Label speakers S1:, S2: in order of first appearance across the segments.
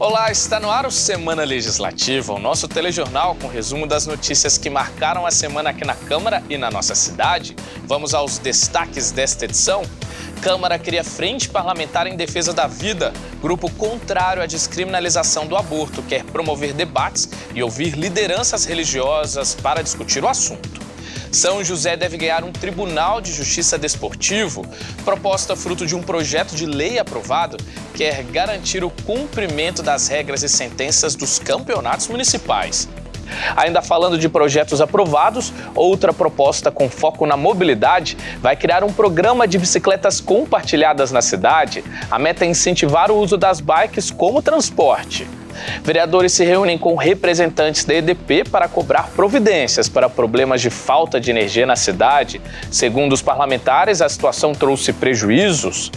S1: Olá, está no ar o Semana Legislativa, o nosso telejornal com resumo das notícias que marcaram a semana aqui na Câmara e na nossa cidade. Vamos aos destaques desta edição? Câmara cria Frente Parlamentar em Defesa da Vida, grupo contrário à descriminalização do aborto, quer promover debates e ouvir lideranças religiosas para discutir o assunto. São José deve ganhar um Tribunal de Justiça Desportivo. Proposta fruto de um projeto de lei aprovado quer garantir o cumprimento das regras e sentenças dos campeonatos municipais. Ainda falando de projetos aprovados, outra proposta com foco na mobilidade vai criar um programa de bicicletas compartilhadas na cidade. A meta é incentivar o uso das bikes como transporte. Vereadores se reúnem com representantes da EDP para cobrar providências para problemas de falta de energia na cidade. Segundo os parlamentares, a situação trouxe prejuízos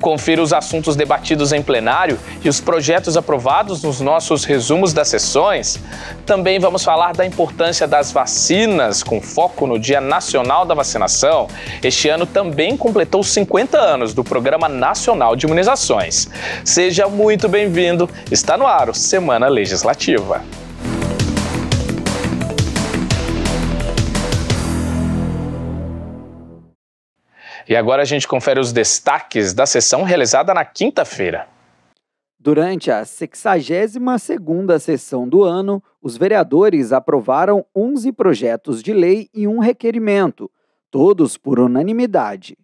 S1: Confira os assuntos debatidos em plenário e os projetos aprovados nos nossos resumos das sessões. Também vamos falar da importância das vacinas, com foco no Dia Nacional da Vacinação. Este ano também completou 50 anos do Programa Nacional de Imunizações. Seja muito bem-vindo. Está no ar o Semana Legislativa. E agora a gente confere os destaques da sessão realizada na quinta-feira.
S2: Durante a 62ª sessão do ano, os vereadores aprovaram 11 projetos de lei e um requerimento, todos por unanimidade.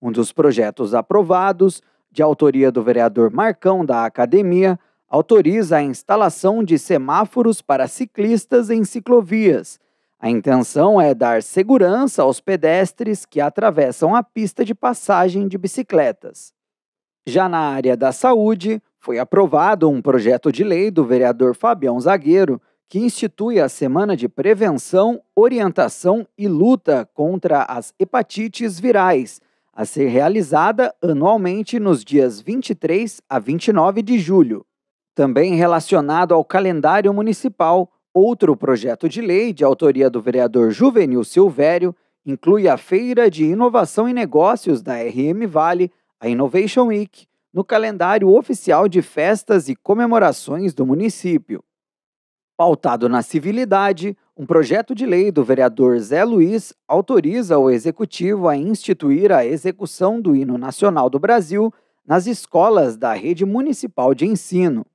S2: Um dos projetos aprovados, de autoria do vereador Marcão da Academia, autoriza a instalação de semáforos para ciclistas em ciclovias, a intenção é dar segurança aos pedestres que atravessam a pista de passagem de bicicletas. Já na área da saúde, foi aprovado um projeto de lei do vereador Fabião Zagueiro que institui a Semana de Prevenção, Orientação e Luta contra as Hepatites Virais, a ser realizada anualmente nos dias 23 a 29 de julho. Também relacionado ao calendário municipal, Outro projeto de lei, de autoria do vereador Juvenil Silvério, inclui a Feira de Inovação e Negócios da RM Vale, a Innovation Week, no calendário oficial de festas e comemorações do município. Pautado na civilidade, um projeto de lei do vereador Zé Luiz autoriza o executivo a instituir a execução do hino nacional do Brasil nas escolas da rede municipal de ensino.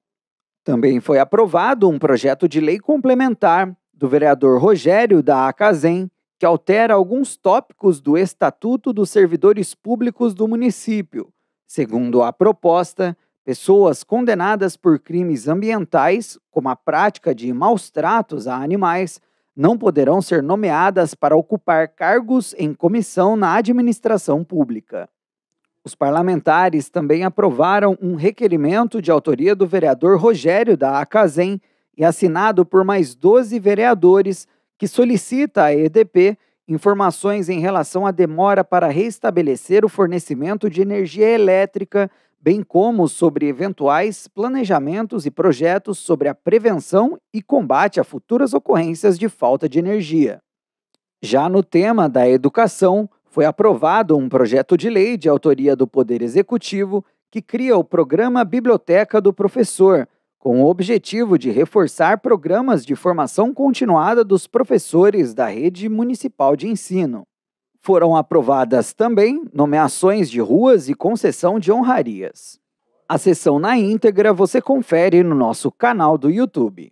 S2: Também foi aprovado um projeto de lei complementar do vereador Rogério da Acazem, que altera alguns tópicos do Estatuto dos Servidores Públicos do município. Segundo a proposta, pessoas condenadas por crimes ambientais, como a prática de maus tratos a animais, não poderão ser nomeadas para ocupar cargos em comissão na administração pública. Os parlamentares também aprovaram um requerimento de autoria do vereador Rogério da Acazem e assinado por mais 12 vereadores, que solicita à EDP informações em relação à demora para restabelecer o fornecimento de energia elétrica, bem como sobre eventuais planejamentos e projetos sobre a prevenção e combate a futuras ocorrências de falta de energia. Já no tema da educação, foi aprovado um projeto de lei de autoria do Poder Executivo que cria o programa Biblioteca do Professor, com o objetivo de reforçar programas de formação continuada dos professores da rede municipal de ensino. Foram aprovadas também nomeações de ruas e concessão de honrarias. A sessão na íntegra você confere no nosso canal do YouTube.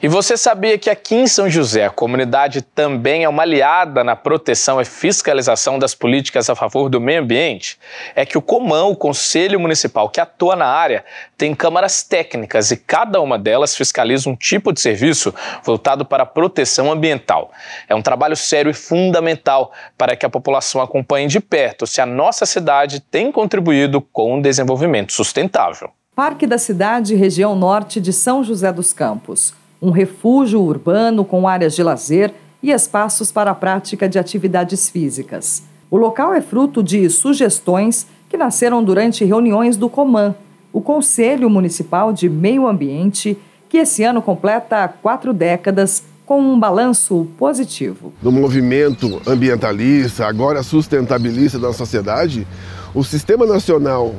S1: E você sabia que aqui em São José a comunidade também é uma aliada na proteção e fiscalização das políticas a favor do meio ambiente? É que o Comão, o Conselho Municipal que atua na área, tem câmaras técnicas e cada uma delas fiscaliza um tipo de serviço voltado para a proteção ambiental. É um trabalho sério e fundamental para que a população acompanhe de perto se a nossa cidade tem contribuído com o desenvolvimento sustentável.
S3: Parque da Cidade, região norte de São José dos Campos um refúgio urbano com áreas de lazer e espaços para a prática de atividades físicas. O local é fruto de sugestões que nasceram durante reuniões do Coman, o Conselho Municipal de Meio Ambiente, que esse ano completa quatro décadas com um balanço
S4: positivo. No movimento ambientalista, agora sustentabilista da sociedade, o Sistema Nacional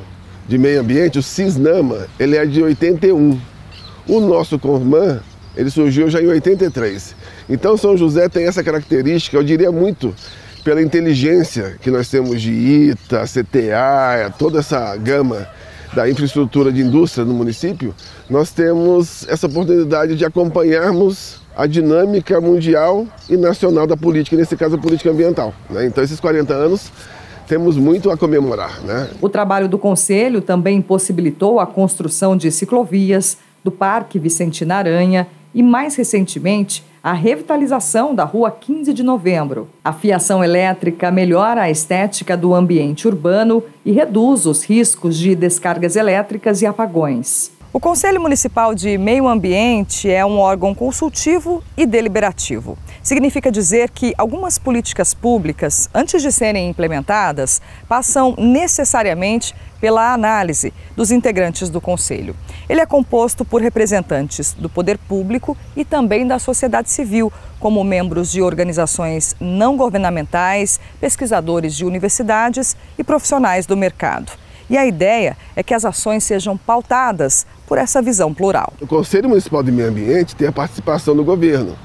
S4: de Meio Ambiente, o Cisnama, ele é de 81. O nosso COMAN ele surgiu já em 83. Então São José tem essa característica, eu diria muito, pela inteligência que nós temos de ITA, CTA, toda essa gama da infraestrutura de indústria no município, nós temos essa oportunidade de acompanharmos a dinâmica mundial e nacional da política, nesse caso a política ambiental. Né? Então, esses 40 anos temos muito a comemorar. Né?
S3: O trabalho do Conselho também possibilitou a construção de ciclovias, do Parque Vicente Aranha e, mais recentemente, a revitalização da Rua 15 de Novembro. A fiação elétrica melhora a estética do ambiente urbano e reduz os riscos de descargas elétricas e apagões. O Conselho Municipal de Meio Ambiente é um órgão consultivo e deliberativo. Significa dizer que algumas políticas públicas, antes de serem implementadas, passam necessariamente pela análise dos integrantes do Conselho. Ele é composto por representantes do poder público e também da sociedade civil, como membros de organizações não governamentais, pesquisadores de universidades e profissionais do mercado. E a ideia é que as ações sejam pautadas por essa
S4: visão plural. O Conselho Municipal de Meio Ambiente tem a participação do governo.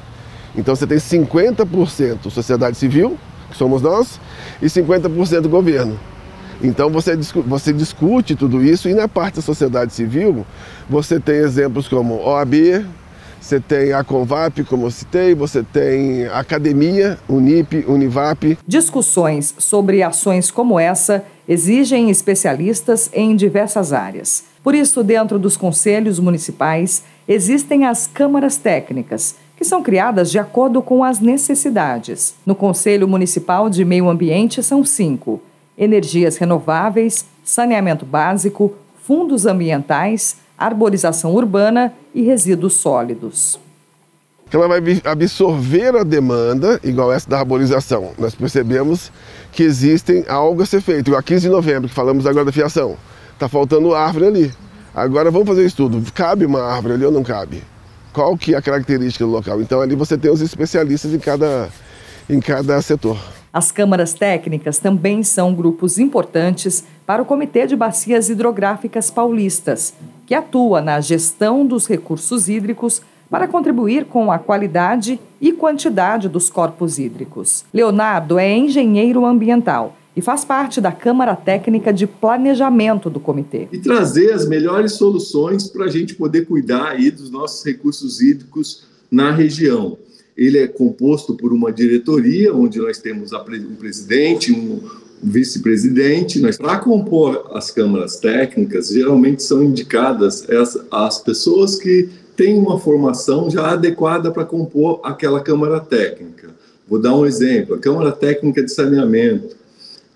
S4: Então você tem 50% sociedade civil, que somos nós, e 50% governo. Então você, você discute tudo isso e na parte da sociedade civil você tem exemplos como OAB, você tem a Convap, como eu citei, você tem a academia, Unip, Univap.
S3: Discussões sobre ações como essa exigem especialistas em diversas áreas. Por isso, dentro dos conselhos municipais, existem as câmaras técnicas, que são criadas de acordo com as necessidades. No Conselho Municipal de Meio Ambiente são cinco: energias renováveis, saneamento básico, fundos ambientais, arborização urbana e resíduos sólidos.
S4: Então, ela vai absorver a demanda, igual essa da arborização. Nós percebemos que existem algo a ser feito. A 15 de novembro, que falamos agora da fiação Tá faltando árvore ali. Agora vamos fazer um estudo. Cabe uma árvore ali ou não cabe? Qual que é a característica do local? Então ali você tem os especialistas em cada, em cada setor.
S3: As câmaras técnicas também são grupos importantes para o Comitê de Bacias Hidrográficas Paulistas, que atua na gestão dos recursos hídricos para contribuir com a qualidade e quantidade dos corpos hídricos. Leonardo é engenheiro ambiental e faz parte da Câmara Técnica de Planejamento do Comitê. E trazer
S5: as melhores soluções para a gente poder cuidar aí dos nossos recursos hídricos na região. Ele é composto por uma diretoria, onde nós temos um presidente, um vice-presidente. Para compor as câmaras técnicas, geralmente são indicadas as, as pessoas que têm uma formação já adequada para compor aquela câmara técnica. Vou dar um exemplo: a Câmara Técnica de Saneamento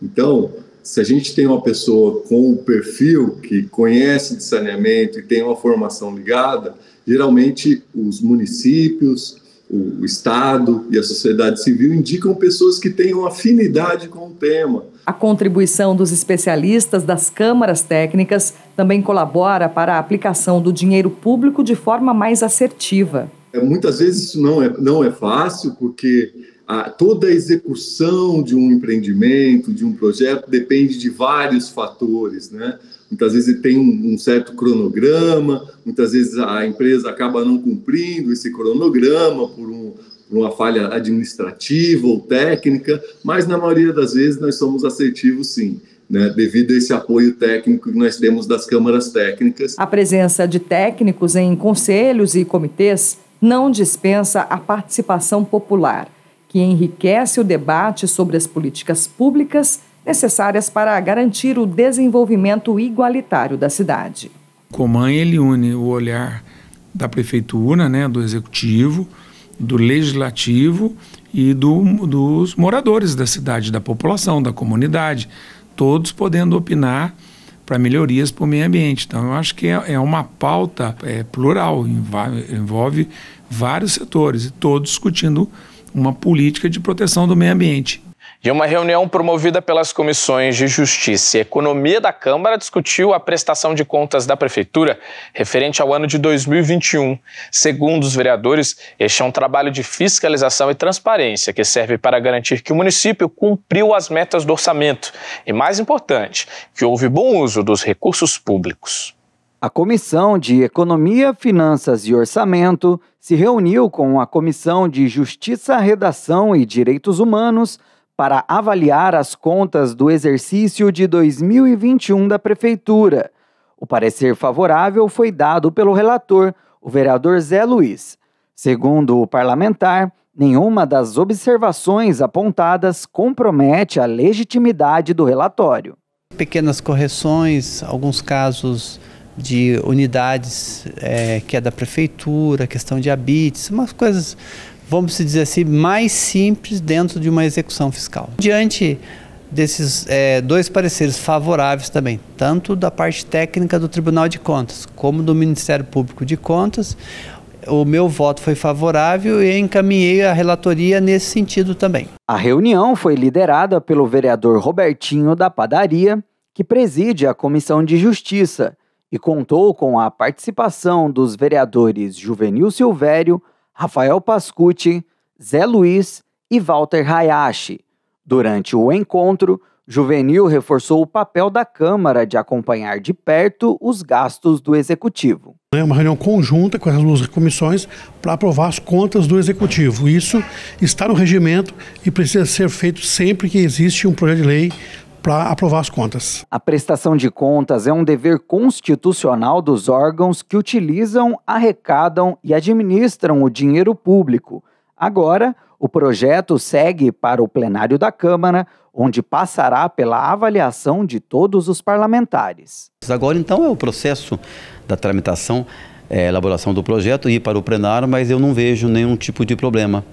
S5: então, se a gente tem uma pessoa com o perfil que conhece de saneamento e tem uma formação ligada, geralmente os municípios, o Estado e a sociedade civil indicam pessoas que tenham afinidade com o tema.
S3: A contribuição dos especialistas das câmaras técnicas também colabora para a aplicação do dinheiro público de forma mais assertiva.
S5: É, muitas vezes isso não é, não é fácil, porque a, toda a execução de um empreendimento, de um projeto, depende de vários fatores, né? Muitas vezes tem um, um certo cronograma, muitas vezes a empresa acaba não cumprindo esse cronograma por, um, por uma falha administrativa ou técnica, mas na maioria das vezes nós somos assertivos sim. Né, devido a esse apoio técnico que nós temos das câmaras técnicas.
S3: A presença de técnicos em conselhos e comitês não dispensa a participação popular que enriquece o debate sobre as políticas públicas necessárias para garantir o desenvolvimento igualitário da cidade.
S6: Coman ele une o olhar da prefeitura, né, do executivo, do legislativo e do, dos moradores da cidade, da população, da comunidade, todos podendo opinar para melhorias para o meio ambiente. Então, eu acho que é, é uma pauta é, plural, envolve vários setores e todos discutindo uma política de proteção do meio ambiente.
S1: E uma reunião promovida pelas comissões de Justiça e Economia da Câmara discutiu a prestação de contas da Prefeitura referente ao ano de 2021. Segundo os vereadores, este é um trabalho de fiscalização e transparência que serve para garantir que o município cumpriu as metas do orçamento e, mais importante, que houve bom uso dos recursos públicos.
S2: A Comissão de Economia, Finanças e Orçamento se reuniu com a Comissão de Justiça, Redação e Direitos Humanos para avaliar as contas do exercício de 2021 da Prefeitura. O parecer favorável foi dado pelo relator, o vereador Zé Luiz. Segundo o parlamentar, nenhuma das observações apontadas compromete a legitimidade do relatório.
S7: Pequenas correções, alguns casos de unidades é, que é da prefeitura, questão de habites, umas coisas, vamos dizer assim, mais simples dentro de uma execução fiscal. Diante desses é, dois pareceres favoráveis também, tanto da parte técnica do Tribunal de Contas como do Ministério Público de Contas, o meu voto foi favorável e encaminhei a relatoria nesse sentido também.
S2: A reunião foi liderada pelo vereador Robertinho da Padaria, que preside a Comissão de Justiça e contou com a participação dos vereadores Juvenil Silvério, Rafael Pascucci, Zé Luiz e Walter Hayashi. Durante o encontro, Juvenil reforçou o papel da Câmara de acompanhar de perto os gastos do Executivo.
S8: É uma reunião conjunta com as duas comissões para aprovar as contas do Executivo. Isso está no regimento e precisa ser feito sempre que existe um projeto de lei para aprovar as contas.
S2: A prestação de contas é um dever constitucional dos órgãos que utilizam, arrecadam e administram o dinheiro público. Agora, o projeto segue para o plenário da Câmara, onde passará pela avaliação de todos os parlamentares.
S9: Agora, então, é o processo da tramitação, é, elaboração do projeto, ir para o plenário, mas eu não vejo nenhum tipo de problema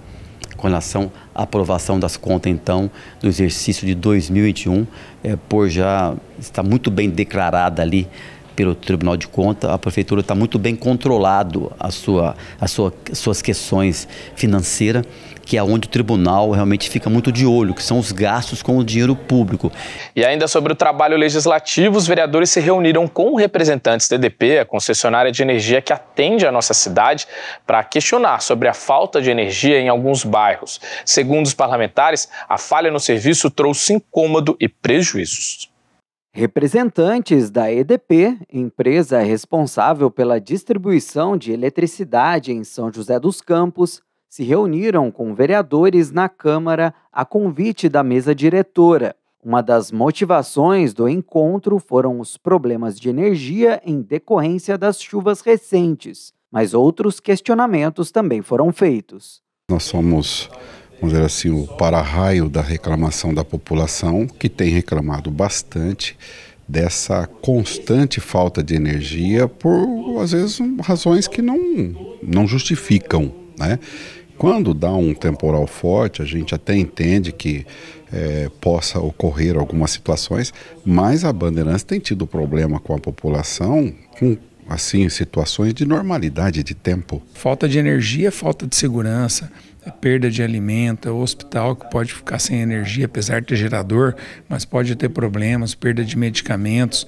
S9: com relação à aprovação das contas, então, do exercício de 2021, é, por já está muito bem declarada ali pelo Tribunal de Contas, a Prefeitura está muito bem controlado a sua, a sua, suas questões financeiras que é onde o tribunal realmente fica muito de olho, que são os gastos com o dinheiro público.
S1: E ainda sobre o trabalho legislativo, os vereadores se reuniram com representantes da EDP, a concessionária de energia que atende a nossa cidade, para questionar sobre a falta de energia em alguns bairros. Segundo os parlamentares, a falha no serviço trouxe incômodo e prejuízos.
S2: Representantes da EDP, empresa responsável pela distribuição de eletricidade em São José dos Campos, se reuniram com vereadores na Câmara a convite da mesa diretora. Uma das motivações do encontro foram os problemas de energia em decorrência das chuvas recentes, mas outros questionamentos também foram feitos.
S10: Nós somos, vamos dizer assim, o para-raio da reclamação da população, que tem reclamado bastante dessa constante falta de energia por, às vezes, razões que não, não justificam. Né? Quando dá um temporal forte, a gente até entende que é, possa ocorrer algumas situações, mas a Bandeirantes tem tido problema com a população com assim situações de normalidade de tempo.
S6: Falta de energia, falta de segurança, perda de alimento, é o hospital que pode ficar sem energia, apesar de ter gerador, mas pode ter problemas, perda de medicamentos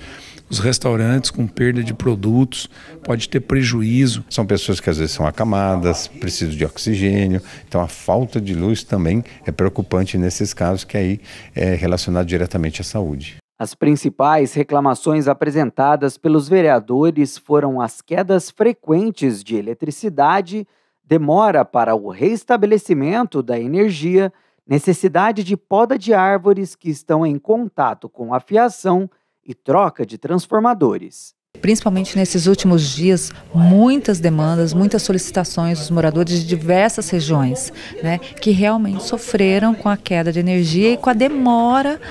S6: os restaurantes com perda de produtos, pode ter prejuízo.
S11: São pessoas que às vezes são acamadas, precisam de oxigênio, então a falta de luz também é preocupante nesses casos que aí é relacionado diretamente à saúde.
S2: As principais reclamações apresentadas pelos vereadores foram as quedas frequentes de eletricidade, demora para o reestabelecimento da energia, necessidade de poda de árvores que estão em contato com a fiação e troca de transformadores.
S3: Principalmente nesses últimos dias, muitas demandas, muitas solicitações dos moradores de diversas regiões, né, que realmente sofreram com a queda de energia e com a demora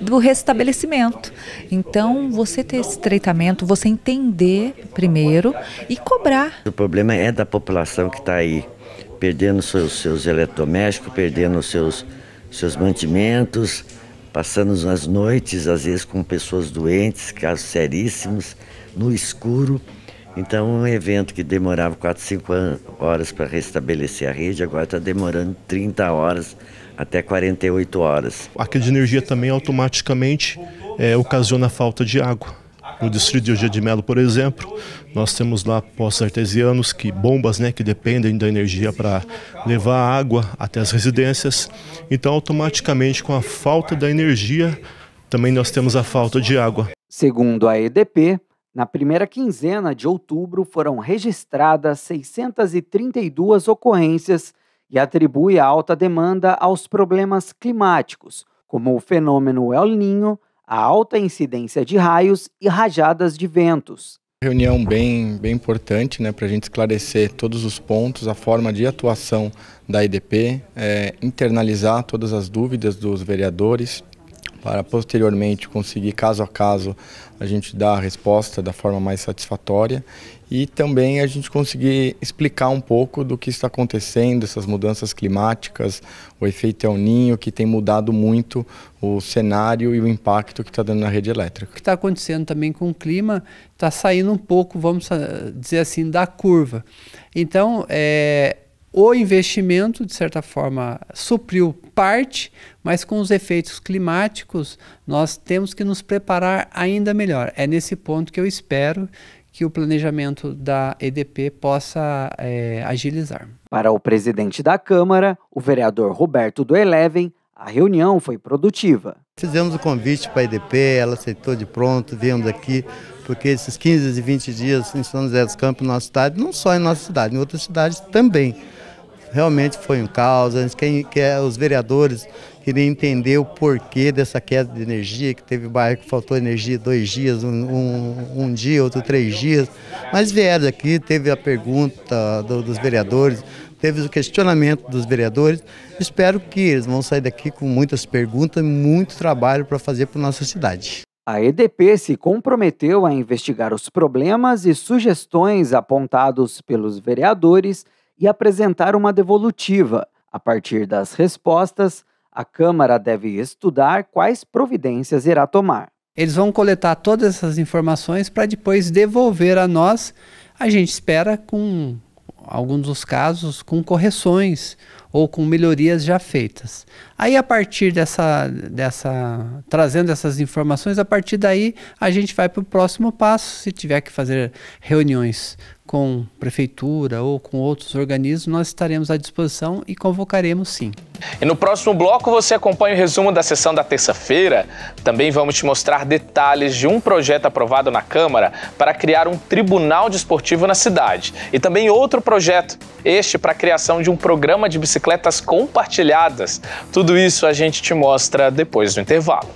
S3: do restabelecimento. Então, você ter esse tratamento, você entender primeiro e cobrar.
S12: O problema é da população que está aí perdendo seus, seus eletrodomésticos, perdendo seus, seus mantimentos, Passamos as noites, às vezes com pessoas doentes, casos seríssimos, no escuro. Então, um evento que demorava 4, 5 horas para restabelecer a rede, agora está demorando 30 horas até 48 horas.
S8: A queda de energia também automaticamente é, ocasiona falta de água. No distrito de Eugênio de Melo, por exemplo, nós temos lá postos artesianos, que bombas né, que dependem da energia para levar água até as residências. Então, automaticamente, com a falta da energia, também nós temos a falta de água.
S2: Segundo a EDP, na primeira quinzena de outubro foram registradas 632 ocorrências e atribui a alta demanda aos problemas climáticos, como o fenômeno El Ninho a alta incidência de raios e rajadas de ventos.
S10: Reunião bem, bem importante né, para a gente esclarecer todos os pontos, a forma de atuação da IDP, é, internalizar todas as dúvidas dos vereadores, para posteriormente conseguir, caso a caso, a gente dar a resposta da forma mais satisfatória e também a gente conseguir explicar um pouco do que está acontecendo, essas mudanças climáticas,
S7: o efeito El Ninho, que tem mudado muito o cenário e o impacto que está dando na rede elétrica. O que está acontecendo também com o clima está saindo um pouco, vamos ah, dizer assim, da curva. Então, é, o investimento, de certa forma, supriu parte, mas com os efeitos climáticos, nós temos que nos preparar ainda melhor. É nesse ponto que eu espero que o planejamento da EDP possa é, agilizar.
S2: Para o presidente da Câmara, o vereador Roberto do Eleven, a reunião foi produtiva. Fizemos o convite para a EDP, ela
S13: aceitou de pronto, viemos aqui, porque esses 15 e 20 dias em São José dos Campos, nossa cidade, não só em nossa cidade, em outras cidades também realmente foi um caos. quer quer é os vereadores queriam entender o porquê dessa queda de energia, que teve bairro que faltou energia dois dias, um, um, um dia, outro três dias. Mas vieram aqui, teve a pergunta do, dos vereadores, teve o questionamento dos vereadores. Espero que eles vão sair daqui com muitas perguntas e muito trabalho para fazer para nossa cidade.
S2: A EDP se comprometeu a investigar os problemas e sugestões apontados pelos vereadores e apresentar uma devolutiva. A partir das respostas, a Câmara deve estudar quais providências irá tomar.
S7: Eles vão coletar todas essas informações para depois devolver a nós. A gente espera, com alguns dos casos, com correções ou com melhorias já feitas. Aí a partir dessa, dessa trazendo essas informações, a partir daí a gente vai para o próximo passo. Se tiver que fazer reuniões com prefeitura ou com outros organismos, nós estaremos à disposição e convocaremos sim.
S1: E no próximo bloco você acompanha o resumo da sessão da terça-feira. Também vamos te mostrar detalhes de um projeto aprovado na Câmara para criar um tribunal desportivo na cidade e também outro projeto, este para a criação de um programa de bicicleta bicicletas compartilhadas. Tudo isso a gente te mostra depois do intervalo.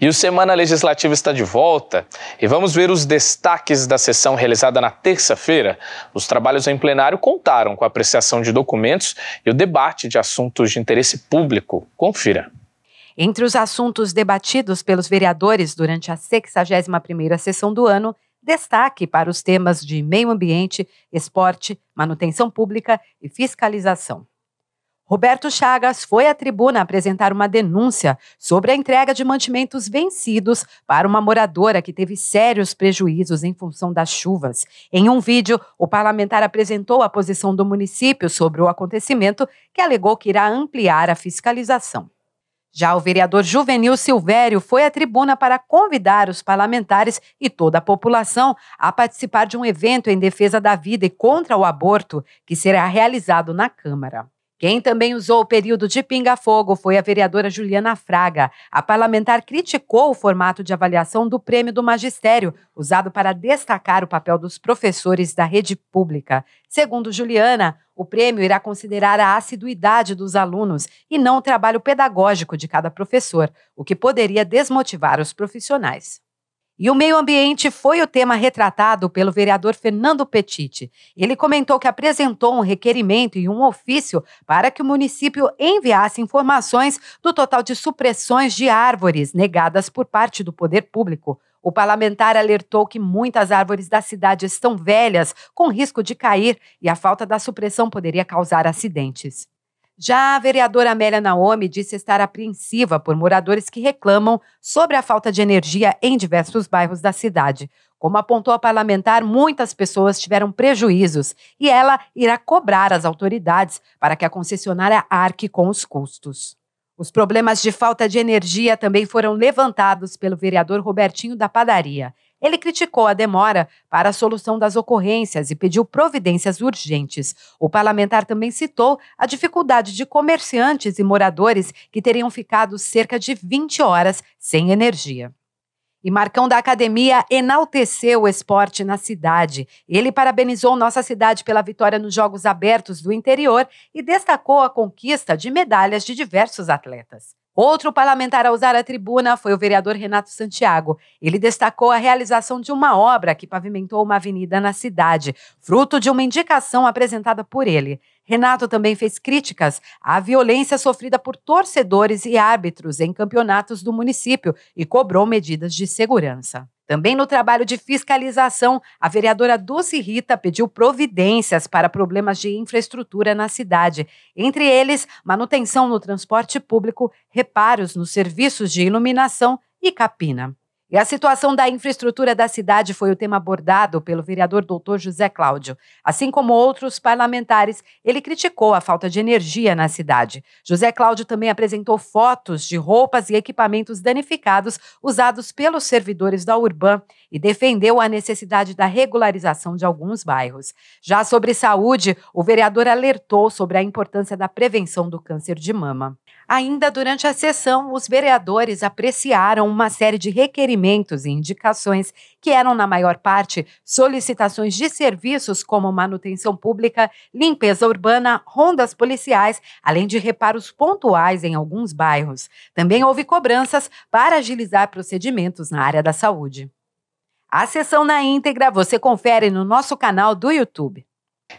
S1: E o Semana Legislativa está de volta e vamos ver os destaques da sessão realizada na terça-feira. Os trabalhos em plenário contaram com a apreciação de documentos e o debate de assuntos de interesse público. Confira.
S14: Entre os assuntos debatidos pelos vereadores durante a 61ª sessão do ano, destaque para os temas de meio ambiente, esporte, manutenção pública e fiscalização. Roberto Chagas foi à tribuna apresentar uma denúncia sobre a entrega de mantimentos vencidos para uma moradora que teve sérios prejuízos em função das chuvas. Em um vídeo, o parlamentar apresentou a posição do município sobre o acontecimento, que alegou que irá ampliar a fiscalização. Já o vereador Juvenil Silvério foi à tribuna para convidar os parlamentares e toda a população a participar de um evento em defesa da vida e contra o aborto que será realizado na Câmara. Quem também usou o período de pinga-fogo foi a vereadora Juliana Fraga. A parlamentar criticou o formato de avaliação do Prêmio do Magistério, usado para destacar o papel dos professores da rede pública. Segundo Juliana, o prêmio irá considerar a assiduidade dos alunos e não o trabalho pedagógico de cada professor, o que poderia desmotivar os profissionais. E o meio ambiente foi o tema retratado pelo vereador Fernando Petiti. Ele comentou que apresentou um requerimento e um ofício para que o município enviasse informações do total de supressões de árvores negadas por parte do poder público. O parlamentar alertou que muitas árvores da cidade estão velhas, com risco de cair, e a falta da supressão poderia causar acidentes. Já a vereadora Amélia Naomi disse estar apreensiva por moradores que reclamam sobre a falta de energia em diversos bairros da cidade. Como apontou a parlamentar, muitas pessoas tiveram prejuízos e ela irá cobrar as autoridades para que a concessionária arque com os custos. Os problemas de falta de energia também foram levantados pelo vereador Robertinho da Padaria. Ele criticou a demora para a solução das ocorrências e pediu providências urgentes. O parlamentar também citou a dificuldade de comerciantes e moradores que teriam ficado cerca de 20 horas sem energia. E Marcão da Academia enalteceu o esporte na cidade. Ele parabenizou nossa cidade pela vitória nos Jogos Abertos do Interior e destacou a conquista de medalhas de diversos atletas. Outro parlamentar a usar a tribuna foi o vereador Renato Santiago. Ele destacou a realização de uma obra que pavimentou uma avenida na cidade, fruto de uma indicação apresentada por ele. Renato também fez críticas à violência sofrida por torcedores e árbitros em campeonatos do município e cobrou medidas de segurança. Também no trabalho de fiscalização, a vereadora Dulce Rita pediu providências para problemas de infraestrutura na cidade, entre eles manutenção no transporte público, reparos nos serviços de iluminação e capina. E a situação da infraestrutura da cidade foi o tema abordado pelo vereador doutor José Cláudio. Assim como outros parlamentares, ele criticou a falta de energia na cidade. José Cláudio também apresentou fotos de roupas e equipamentos danificados usados pelos servidores da Urban e defendeu a necessidade da regularização de alguns bairros. Já sobre saúde, o vereador alertou sobre a importância da prevenção do câncer de mama. Ainda durante a sessão, os vereadores apreciaram uma série de requerimentos e indicações que eram, na maior parte, solicitações de serviços como manutenção pública, limpeza urbana, rondas policiais, além de reparos pontuais em alguns bairros. Também houve cobranças para agilizar procedimentos na área da saúde. A sessão na íntegra você confere no nosso canal do YouTube.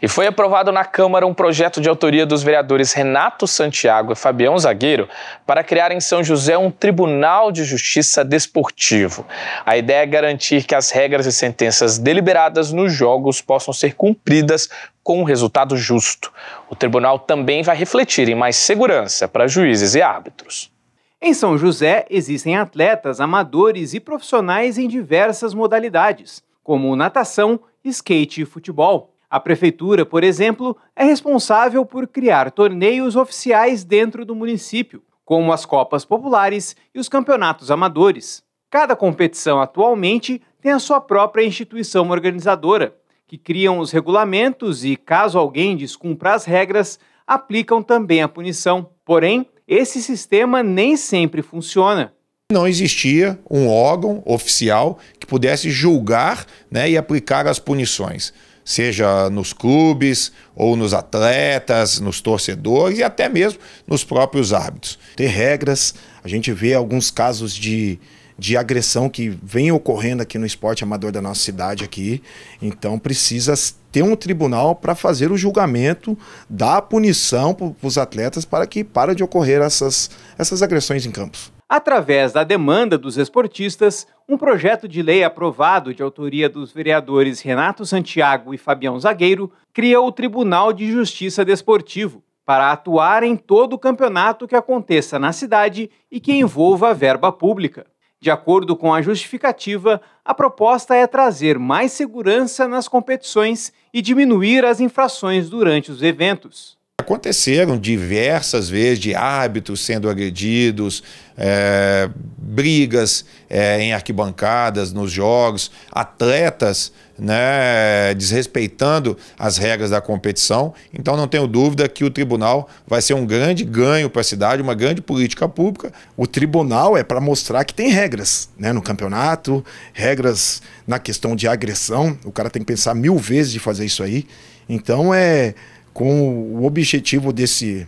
S1: E foi aprovado na Câmara um projeto de autoria dos vereadores Renato Santiago e Fabião Zagueiro para criar em São José um Tribunal de Justiça Desportivo. A ideia é garantir que as regras e sentenças deliberadas nos jogos possam ser cumpridas com um resultado justo. O tribunal também vai refletir em mais segurança para juízes e árbitros.
S15: Em São José, existem atletas amadores e profissionais em diversas modalidades, como natação, skate e futebol. A prefeitura, por exemplo, é responsável por criar torneios oficiais dentro do município, como as Copas Populares e os campeonatos amadores. Cada competição atualmente tem a sua própria instituição organizadora, que criam os regulamentos e, caso alguém descumpra as regras, aplicam também a punição. Porém, esse sistema nem sempre funciona.
S11: Não existia um órgão oficial que pudesse julgar né, e aplicar as punições seja nos clubes ou nos atletas, nos torcedores e até mesmo nos próprios árbitros. Ter regras, a gente vê alguns casos de, de agressão que vem ocorrendo aqui no esporte amador da nossa cidade aqui. Então precisa ter um tribunal para fazer o julgamento da punição para os atletas para que para de ocorrer essas, essas agressões em campos
S15: através da demanda dos esportistas, um projeto de lei aprovado de autoria dos vereadores Renato Santiago e Fabião Zagueiro cria o Tribunal de Justiça Desportivo para atuar em todo o campeonato que aconteça na cidade e que envolva verba pública. De acordo com a justificativa, a proposta é trazer mais segurança nas competições e diminuir as infrações durante os eventos. Aconteceram diversas vezes de árbitros sendo agredidos,
S11: é, brigas é, em arquibancadas, nos jogos, atletas né, desrespeitando as regras da competição. Então não tenho dúvida que o tribunal vai ser um grande ganho para a cidade, uma grande política pública. O tribunal é para mostrar que tem regras né, no campeonato, regras na questão de agressão. O cara tem que pensar mil vezes de fazer isso aí. Então é com o objetivo desse,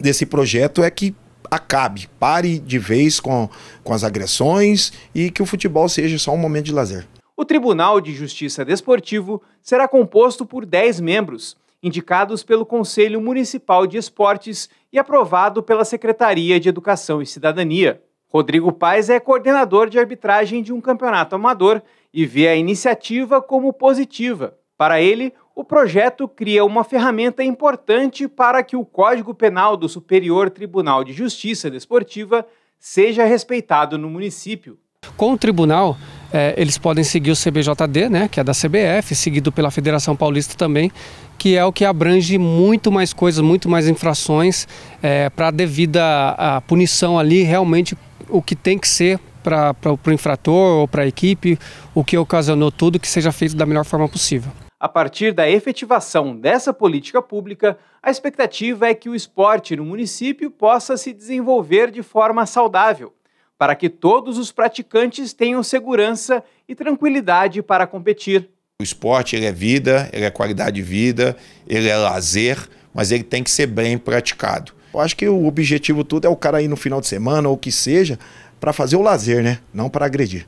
S11: desse projeto é que acabe, pare de vez com, com as agressões e que o futebol seja só um momento de lazer.
S15: O Tribunal de Justiça Desportivo será composto por 10 membros, indicados pelo Conselho Municipal de Esportes e aprovado pela Secretaria de Educação e Cidadania. Rodrigo Paes é coordenador de arbitragem de um campeonato amador e vê a iniciativa como positiva. Para ele, o projeto cria uma ferramenta importante para que o Código Penal do Superior Tribunal de Justiça Desportiva seja respeitado no município.
S7: Com o tribunal, é, eles podem seguir o CBJD, né, que é da CBF, seguido pela Federação Paulista também, que é o que abrange muito mais coisas, muito mais infrações, é, para devida a punição ali, realmente o que tem que ser para o infrator ou para a equipe, o que ocasionou tudo, que seja feito da melhor forma possível.
S15: A partir da efetivação dessa política pública, a expectativa é que o esporte no município possa se desenvolver de forma saudável, para que todos os praticantes tenham segurança e tranquilidade para competir.
S11: O esporte ele é vida, ele é qualidade de vida, ele é lazer, mas ele tem que ser bem praticado. Eu acho que o objetivo tudo é o cara ir no final de semana ou o que seja para fazer o lazer, né? Não para agredir.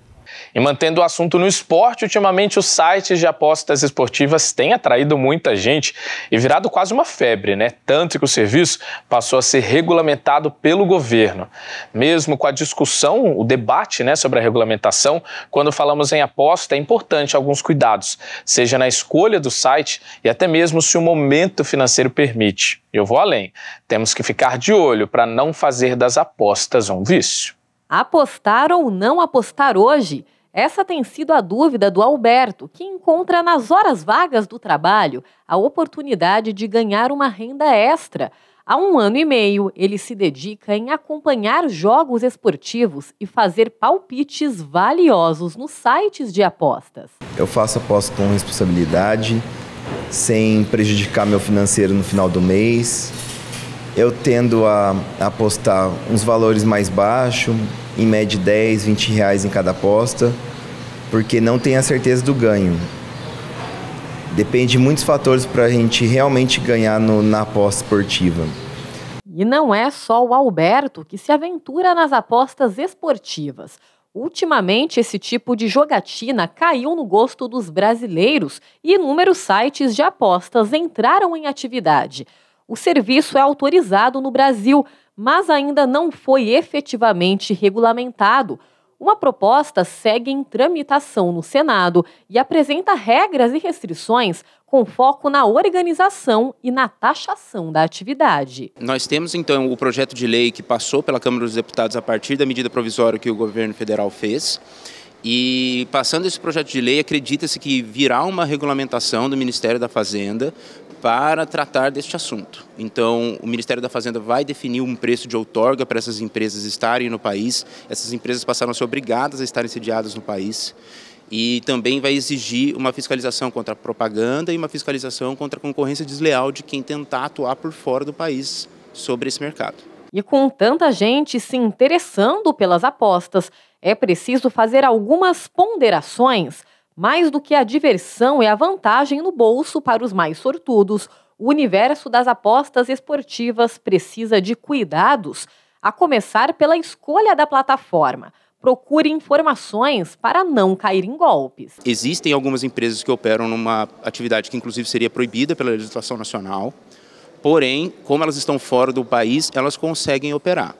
S1: E mantendo o assunto no esporte, ultimamente os sites de apostas esportivas têm atraído muita gente e virado quase uma febre, né? Tanto que o serviço passou a ser regulamentado pelo governo. Mesmo com a discussão, o debate né, sobre a regulamentação, quando falamos em aposta, é importante alguns cuidados, seja na escolha do site e até mesmo se o momento financeiro permite. Eu vou além. Temos que ficar de olho para não fazer das apostas um
S16: vício. Apostar ou não apostar hoje essa tem sido a dúvida do Alberto, que encontra nas horas vagas do trabalho a oportunidade de ganhar uma renda extra. Há um ano e meio, ele se dedica em acompanhar jogos esportivos e fazer palpites valiosos nos sites de apostas.
S17: Eu faço aposta com responsabilidade, sem prejudicar meu financeiro no final do mês eu tendo a apostar uns valores mais baixos, em média 10, 20 reais em cada aposta, porque não tenho a certeza do ganho. Depende de muitos fatores para a gente realmente ganhar no, na aposta esportiva.
S16: E não é só o Alberto que se aventura nas apostas esportivas. Ultimamente, esse tipo de jogatina caiu no gosto dos brasileiros e inúmeros sites de apostas entraram em atividade o serviço é autorizado no Brasil, mas ainda não foi efetivamente regulamentado. Uma proposta segue em tramitação no Senado e apresenta regras e restrições com foco na organização e na taxação da atividade.
S17: Nós temos então o projeto de lei que passou pela Câmara dos Deputados a partir da medida provisória que o governo federal fez. E passando esse projeto de lei, acredita-se que virá uma regulamentação do Ministério da Fazenda para tratar deste assunto. Então, o Ministério da Fazenda vai definir um preço de outorga para essas empresas estarem no país. Essas empresas passaram a ser obrigadas a estarem sediadas no país. E também vai exigir uma fiscalização contra a propaganda e uma fiscalização contra a concorrência desleal de quem tentar atuar por fora do país sobre esse mercado.
S16: E com tanta gente se interessando pelas apostas, é preciso fazer algumas ponderações mais do que a diversão e é a vantagem no bolso para os mais sortudos. O universo das apostas esportivas precisa de cuidados, a começar pela escolha da plataforma. Procure informações para não cair em golpes.
S17: Existem algumas empresas que operam numa atividade que, inclusive, seria proibida pela legislação nacional. Porém, como elas estão fora do país, elas conseguem operar.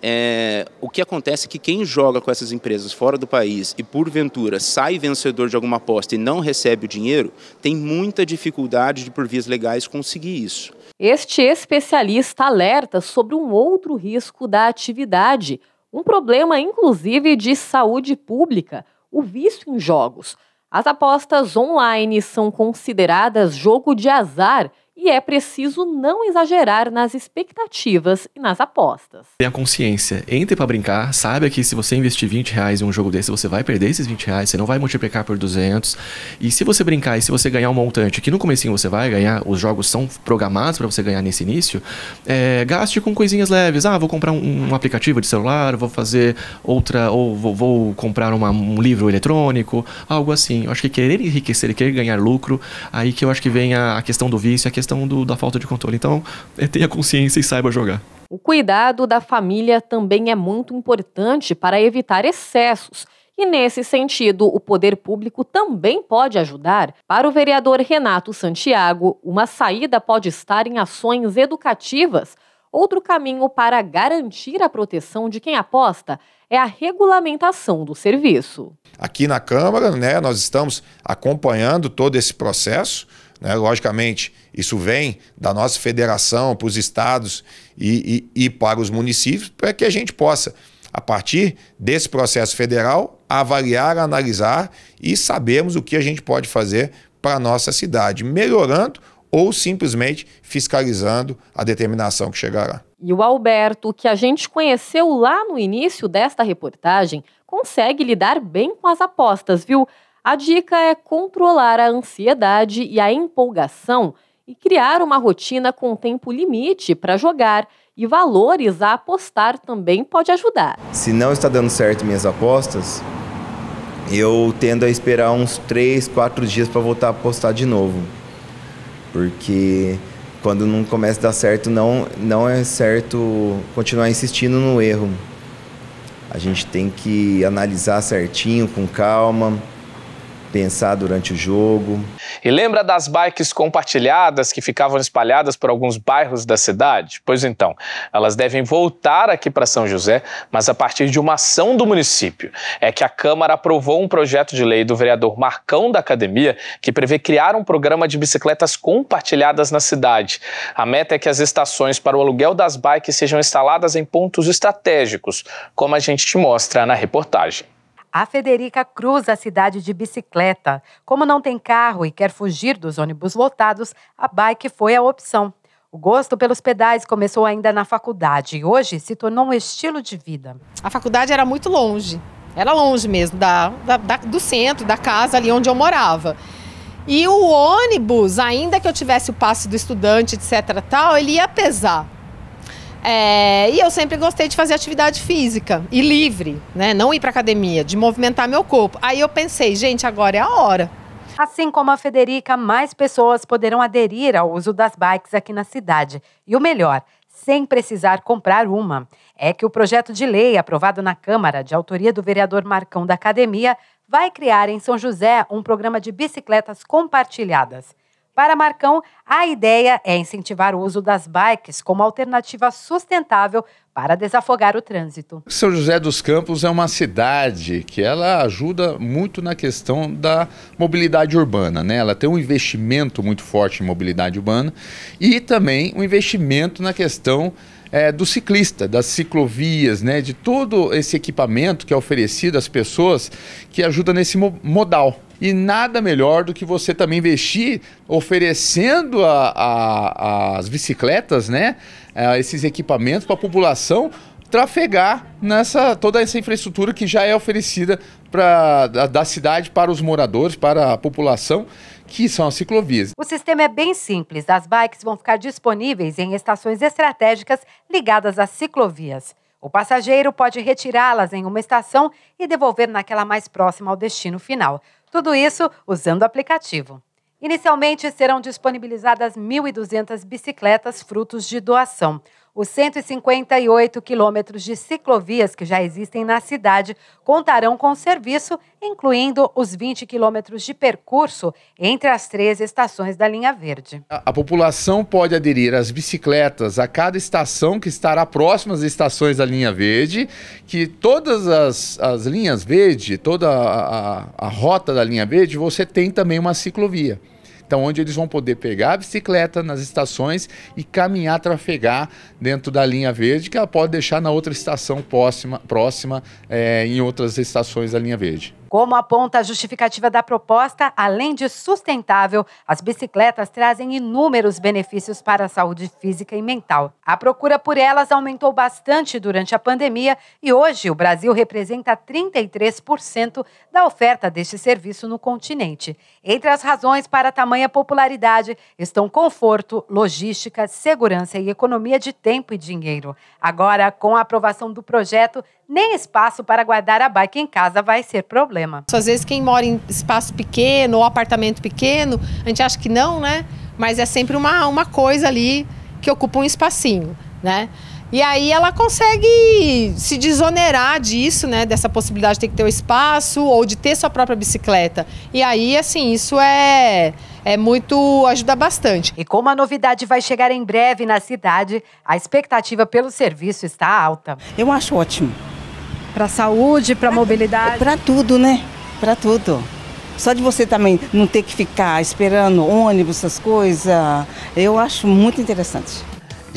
S17: É, o que acontece é que quem joga com essas empresas fora do país e porventura sai vencedor de alguma aposta e não recebe o dinheiro, tem muita dificuldade de, por vias legais, conseguir isso.
S16: Este especialista alerta sobre um outro risco da atividade, um problema inclusive de saúde pública, o vício em jogos. As apostas online são consideradas jogo de azar é preciso não exagerar nas expectativas e nas apostas.
S1: Tenha consciência, entre para brincar, saiba que se você investir 20 reais em um jogo desse, você vai perder esses 20 reais, você não vai multiplicar por 200. E se você brincar e se você ganhar um montante que no comecinho você vai ganhar, os jogos são programados para você ganhar nesse início, é, gaste com coisinhas leves. Ah, vou comprar um, um aplicativo de celular, vou fazer outra, ou vou, vou comprar uma, um livro eletrônico, algo assim. Eu acho que querer enriquecer e querer ganhar lucro, aí que eu acho que vem a, a questão do vício, a questão questão do, da falta de
S5: controle. Então, é, tenha consciência e saiba jogar.
S16: O cuidado da família também é muito importante para evitar excessos. E nesse sentido, o poder público também pode ajudar. Para o vereador Renato Santiago, uma saída pode estar em ações educativas. Outro caminho para garantir a proteção de quem aposta é a regulamentação do serviço.
S11: Aqui na Câmara, né, nós estamos acompanhando todo esse processo. Né? Logicamente, isso vem da nossa federação para os estados e, e, e para os municípios, para que a gente possa, a partir desse processo federal, avaliar, analisar e sabermos o que a gente pode fazer para a nossa cidade, melhorando ou simplesmente fiscalizando a determinação que chegará.
S16: E o Alberto, que a gente conheceu lá no início desta reportagem, consegue lidar bem com as apostas, viu? A dica é controlar a ansiedade e a empolgação e criar uma rotina com tempo limite para jogar e valores a apostar também pode ajudar.
S17: Se não está dando certo minhas apostas, eu tendo a esperar uns 3, 4 dias para voltar a apostar de novo. Porque quando não começa a dar certo, não, não é certo continuar insistindo no erro. A gente tem que analisar certinho, com calma pensar durante o jogo.
S1: E lembra das bikes compartilhadas que ficavam espalhadas por alguns bairros da cidade? Pois então, elas devem voltar aqui para São José, mas a partir de uma ação do município. É que a Câmara aprovou um projeto de lei do vereador Marcão da Academia que prevê criar um programa de bicicletas compartilhadas na cidade. A meta é que as estações para o aluguel das bikes sejam instaladas em pontos estratégicos, como a gente te mostra na reportagem.
S14: A Federica cruza a cidade de bicicleta. Como não tem carro e quer fugir dos ônibus lotados, a bike foi a opção. O gosto pelos pedais começou ainda na faculdade e hoje se tornou um estilo de vida. A faculdade era muito longe, era longe mesmo da, da, da, do centro, da casa ali onde eu morava. E o ônibus, ainda que eu tivesse o passe do estudante, etc. tal, ele ia pesar. É, e eu sempre gostei de fazer atividade física e livre, né? Não ir para academia, de movimentar meu corpo. Aí eu pensei, gente, agora é a hora. Assim como a Federica, mais pessoas poderão aderir ao uso das bikes aqui na cidade. E o melhor, sem precisar comprar uma. É que o projeto de lei aprovado na Câmara, de autoria do vereador Marcão da Academia, vai criar em São José um programa de bicicletas compartilhadas. Para Marcão, a ideia é incentivar o uso das bikes como alternativa sustentável para desafogar o trânsito.
S18: São
S10: José dos Campos é uma cidade que ela ajuda muito na questão da mobilidade urbana, né? Ela tem um investimento muito forte em mobilidade urbana e também um investimento na questão é, do ciclista, das ciclovias, né? De todo esse equipamento que é oferecido às pessoas que ajuda nesse modal. E nada melhor do que você também investir oferecendo a, a, as bicicletas, né? A é, esses equipamentos para a população trafegar nessa toda essa infraestrutura que já é oferecida pra, da, da cidade para os moradores, para a população, que são as ciclovias.
S14: O sistema é bem simples. As bikes vão ficar disponíveis em estações estratégicas ligadas às ciclovias. O passageiro pode retirá-las em uma estação e devolver naquela mais próxima ao destino final. Tudo isso usando o aplicativo. Inicialmente serão disponibilizadas 1.200 bicicletas frutos de doação. Os 158 quilômetros de ciclovias que já existem na cidade contarão com serviço, incluindo os 20 quilômetros de percurso entre as três estações da linha verde. A,
S10: a, população pode aderir às bicicletas a cada estação que estará próxima às estações da linha verde, que todas as, as linhas verde, toda a, a, a rota da linha verde, você tem também uma ciclovia. Então, onde eles vão poder pegar a bicicleta nas estações e caminhar, trafegar dentro da linha verde, que ela pode deixar na outra estação próxima, próxima é, em outras estações da linha verde.
S14: Como aponta a justificativa da proposta, além de sustentável, as bicicletas trazem inúmeros benefícios para a saúde física e mental. A procura por elas aumentou bastante durante a pandemia e hoje o Brasil representa 33% da oferta deste serviço no continente. Entre as razões para tamanha popularidade estão conforto, logística, segurança e economia de tempo e dinheiro. Agora, com a aprovação do projeto, nem espaço para guardar a bike em casa vai ser problema. Às vezes quem mora em espaço pequeno ou apartamento pequeno, a gente acha que não, né? Mas é sempre uma, uma coisa ali que ocupa um espacinho, né? E aí ela consegue se desonerar disso, né? Dessa possibilidade de ter que ter o espaço ou de ter sua própria bicicleta. E aí, assim, isso é é muito ajuda bastante. E como a novidade vai chegar em breve na cidade, a expectativa pelo serviço está alta. Eu acho ótimo. Para saúde, para mobilidade, para tudo, né? Para tudo. Só de você
S3: também não ter que ficar esperando ônibus, essas coisas, eu acho muito interessante.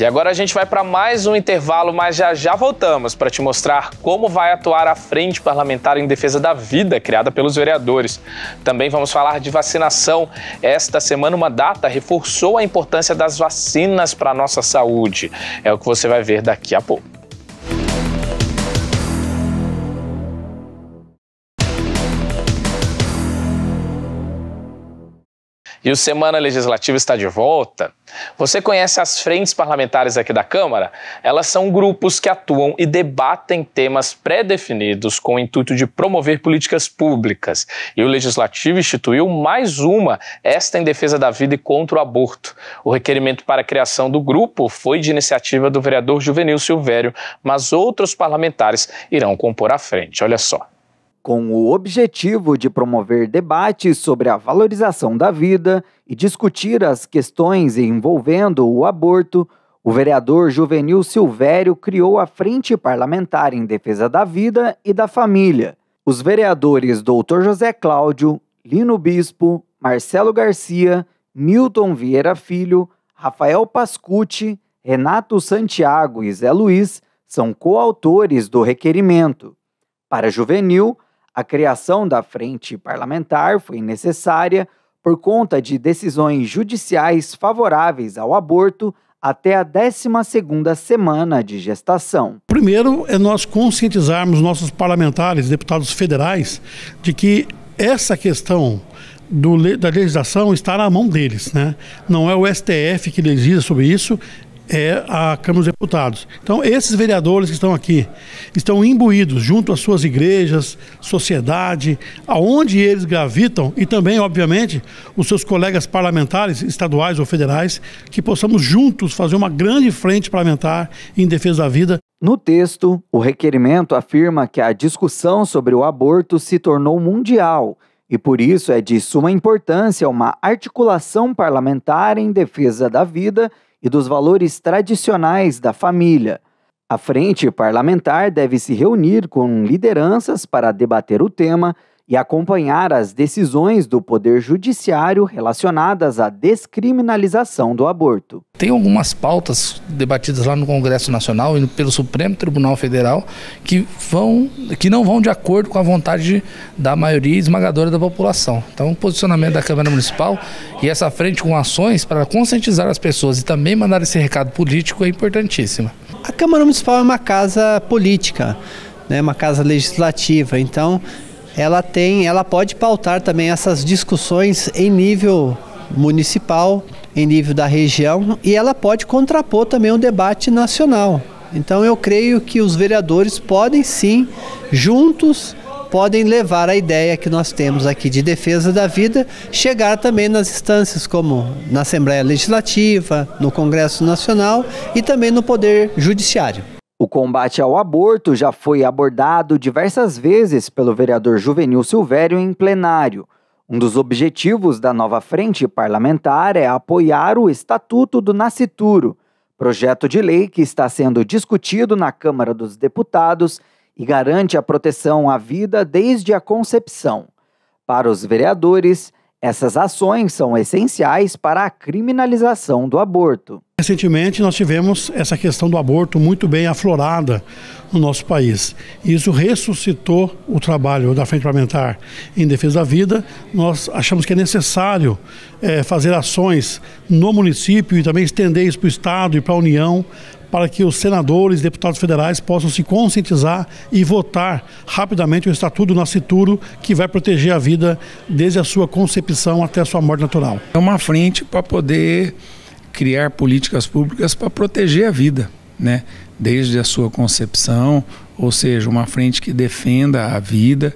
S1: E agora a gente vai para mais um intervalo, mas já já voltamos para te mostrar como vai atuar a Frente Parlamentar em Defesa da Vida, criada pelos vereadores. Também vamos falar de vacinação. Esta semana, uma data reforçou a importância das vacinas para a nossa saúde. É o que você vai ver daqui a pouco. e o Semana Legislativa está de volta, você conhece as frentes parlamentares aqui da Câmara? Elas são grupos que atuam e debatem temas pré-definidos com o intuito de promover políticas públicas. E o Legislativo instituiu mais uma, esta em defesa da vida e contra o aborto. O requerimento para a criação do grupo foi de iniciativa do vereador Juvenil Silvério, mas outros parlamentares irão compor a frente. Olha só
S2: com o objetivo de promover debates sobre a valorização da vida e discutir as questões envolvendo o aborto, o vereador Juvenil Silvério criou a Frente Parlamentar em Defesa da Vida e da Família. Os vereadores Dr. José Cláudio, Lino Bispo, Marcelo Garcia, Milton Vieira Filho, Rafael Pascucci, Renato Santiago e Zé Luiz são coautores do requerimento. Para Juvenil, a criação da frente parlamentar foi necessária por conta de decisões judiciais favoráveis ao aborto até a 12ª semana de gestação.
S8: Primeiro é nós conscientizarmos nossos parlamentares, deputados federais, de que essa questão do, da legislação está na mão deles. Né? Não é o STF que legisla sobre isso, é a Câmara dos Deputados. Então, esses vereadores que estão aqui estão imbuídos junto às suas igrejas, sociedade, aonde eles gravitam e também, obviamente, os seus colegas parlamentares, estaduais ou federais, que possamos juntos fazer uma grande frente parlamentar em defesa da vida. No texto, o requerimento
S2: afirma que a discussão sobre o aborto se tornou mundial e por isso é de suma importância uma articulação parlamentar em defesa da vida e dos valores tradicionais da família. A frente parlamentar deve se reunir com lideranças para debater o tema e acompanhar as decisões do Poder Judiciário relacionadas à descriminalização do aborto.
S1: Tem algumas pautas debatidas lá no Congresso Nacional e pelo Supremo Tribunal Federal que, vão, que não vão de acordo com a vontade da maioria esmagadora da população. Então, o
S7: posicionamento da Câmara Municipal e essa frente com ações para conscientizar as pessoas e também mandar esse recado político é importantíssima. A Câmara Municipal é uma casa política, né, uma casa legislativa, então ela tem, ela pode pautar também essas discussões em nível municipal, em nível da região e ela pode contrapor também o um debate nacional. Então eu creio que os vereadores podem sim, juntos, podem levar a ideia que nós temos aqui de defesa da vida, chegar também nas instâncias como na Assembleia Legislativa, no Congresso Nacional e também no Poder Judiciário combate ao aborto já foi
S2: abordado diversas vezes pelo vereador Juvenil Silvério em plenário. Um dos objetivos da nova frente parlamentar é apoiar o Estatuto do Nascituro, projeto de lei que está sendo discutido na Câmara dos Deputados e garante a proteção à vida desde a concepção. Para os vereadores, essas ações são essenciais para a criminalização do aborto.
S8: Recentemente, nós tivemos essa questão do aborto muito bem aflorada no nosso país. Isso ressuscitou o trabalho da Frente Parlamentar em Defesa da Vida. Nós achamos que é necessário é, fazer ações no município e também estender isso para o Estado e para a União para que os senadores, deputados federais possam se conscientizar e votar rapidamente o Estatuto do nascituro que vai proteger a vida desde a sua concepção até a sua morte natural. É uma frente para poder criar políticas públicas
S6: para proteger a vida, né? desde a sua concepção, ou seja, uma frente que defenda a vida,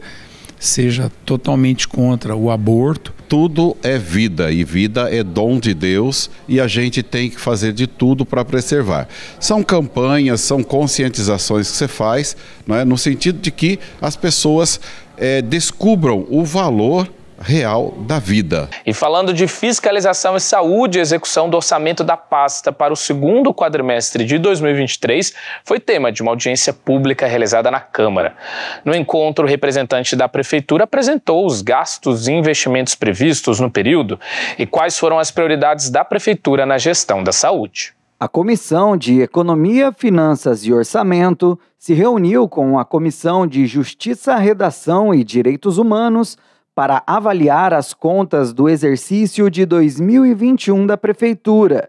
S6: seja totalmente contra o aborto.
S10: Tudo é vida e vida é dom de Deus e a gente tem que fazer de tudo para preservar. São campanhas, são conscientizações que você faz, é no sentido
S1: de que as pessoas é, descubram o valor real da vida. E falando de fiscalização e saúde, a execução do orçamento da pasta para o segundo quadrimestre de 2023 foi tema de uma audiência pública realizada na Câmara. No encontro, o representante da Prefeitura apresentou os gastos e investimentos previstos no período e quais foram as prioridades da Prefeitura na gestão da saúde. A
S2: Comissão de Economia, Finanças e Orçamento se reuniu com a Comissão de Justiça, Redação e Direitos Humanos para avaliar as contas do exercício de 2021 da Prefeitura.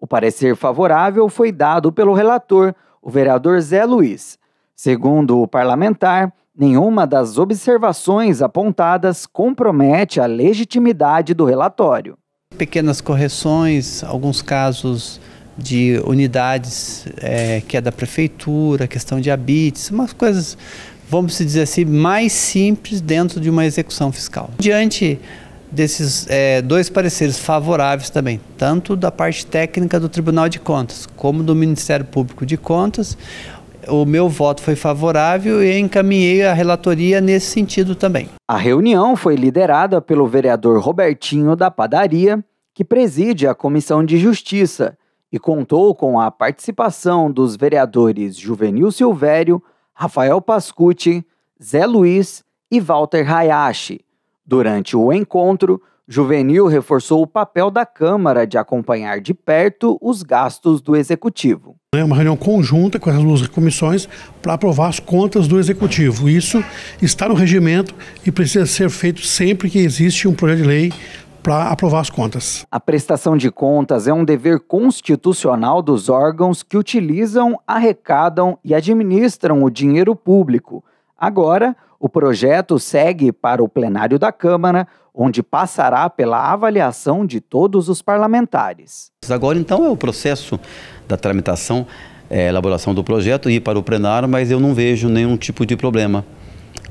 S2: O parecer favorável foi dado pelo relator, o vereador Zé Luiz. Segundo o parlamentar, nenhuma das observações apontadas compromete a legitimidade do relatório.
S7: Pequenas correções, alguns casos de unidades é, que é da prefeitura, questão de habites, umas coisas vamos dizer assim, mais simples dentro de uma execução fiscal. Diante desses é, dois pareceres favoráveis também, tanto da parte técnica do Tribunal de Contas como do Ministério Público de Contas, o meu voto foi favorável e encaminhei a relatoria nesse sentido também.
S2: A reunião foi liderada pelo vereador Robertinho da Padaria, que preside a Comissão de Justiça, e contou com a participação dos vereadores Juvenil Silvério, Rafael Pascucci, Zé Luiz e Walter Hayashi. Durante o encontro, Juvenil reforçou o papel da Câmara de acompanhar de perto os gastos do
S8: Executivo. É uma reunião conjunta com as duas comissões para aprovar as contas do Executivo. Isso está no regimento e precisa ser feito sempre que existe um projeto de lei para aprovar as contas.
S2: A prestação de contas é um dever constitucional dos órgãos que utilizam, arrecadam e administram o dinheiro público. Agora, o projeto segue para o plenário da Câmara, onde passará pela avaliação de todos os parlamentares. Agora, então, é o processo
S9: da tramitação, é, elaboração do projeto, ir para o plenário, mas eu não vejo nenhum tipo de problema